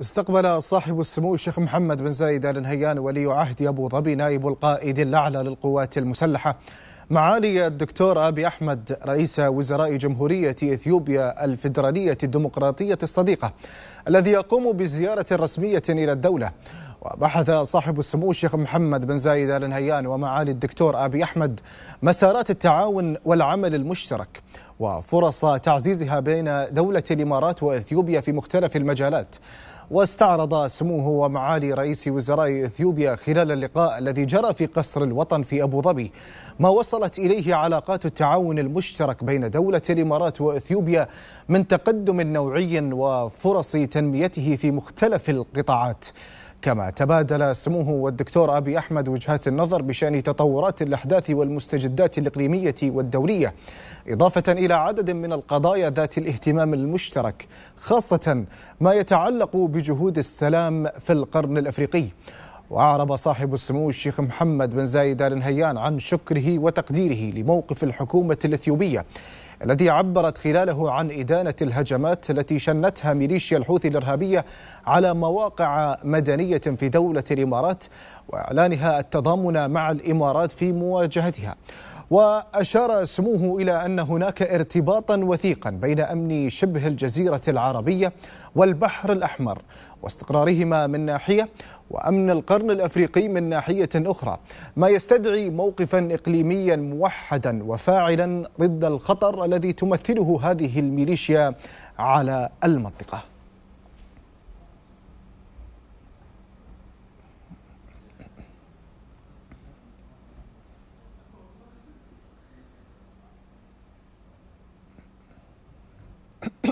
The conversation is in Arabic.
استقبل صاحب السمو الشيخ محمد بن زايد ال نهيان ولي عهد ابو ظبي نائب القائد الاعلى للقوات المسلحه معالي الدكتور ابي احمد رئيس وزراء جمهوريه اثيوبيا الفدراليه الديمقراطيه الصديقه الذي يقوم بزياره رسميه الى الدوله وبحث صاحب السمو الشيخ محمد بن زايد ال نهيان ومعالي الدكتور ابي احمد مسارات التعاون والعمل المشترك وفرص تعزيزها بين دوله الامارات واثيوبيا في مختلف المجالات واستعرض سموه ومعالي رئيس وزراء إثيوبيا خلال اللقاء الذي جرى في قصر الوطن في أبو ظبي ما وصلت إليه علاقات التعاون المشترك بين دولة الإمارات وإثيوبيا من تقدم نوعي وفرص تنميته في مختلف القطاعات كما تبادل سموه والدكتور أبي أحمد وجهات النظر بشأن تطورات الأحداث والمستجدات الإقليمية والدولية إضافة إلى عدد من القضايا ذات الاهتمام المشترك خاصة ما يتعلق بجهود السلام في القرن الأفريقي وأعرب صاحب السمو الشيخ محمد بن زايد آل نهيان عن شكره وتقديره لموقف الحكومة الإثيوبية الذي عبرت خلاله عن إدانة الهجمات التي شنتها ميليشيا الحوثي الإرهابية على مواقع مدنية في دولة الإمارات وإعلانها التضامن مع الإمارات في مواجهتها وأشار سموه إلى أن هناك ارتباطا وثيقا بين أمن شبه الجزيرة العربية والبحر الأحمر واستقرارهما من ناحية وأمن القرن الأفريقي من ناحية أخرى ما يستدعي موقفا إقليميا موحدا وفاعلا ضد الخطر الذي تمثله هذه الميليشيا على المنطقة